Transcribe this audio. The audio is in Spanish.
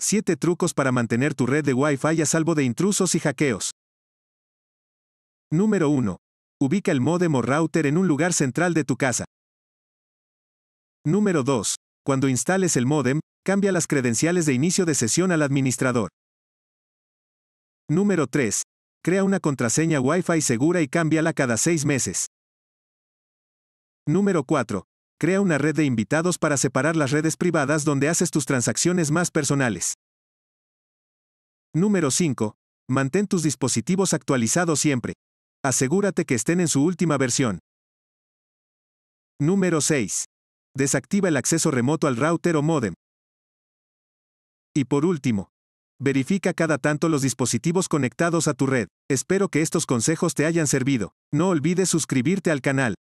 7 trucos para mantener tu red de Wi-Fi a salvo de intrusos y hackeos. Número 1. Ubica el modem o router en un lugar central de tu casa. Número 2. Cuando instales el modem, cambia las credenciales de inicio de sesión al administrador. Número 3. Crea una contraseña Wi-Fi segura y cámbiala cada 6 meses. Número 4. Crea una red de invitados para separar las redes privadas donde haces tus transacciones más personales. Número 5. Mantén tus dispositivos actualizados siempre. Asegúrate que estén en su última versión. Número 6. Desactiva el acceso remoto al router o modem. Y por último, verifica cada tanto los dispositivos conectados a tu red. Espero que estos consejos te hayan servido. No olvides suscribirte al canal.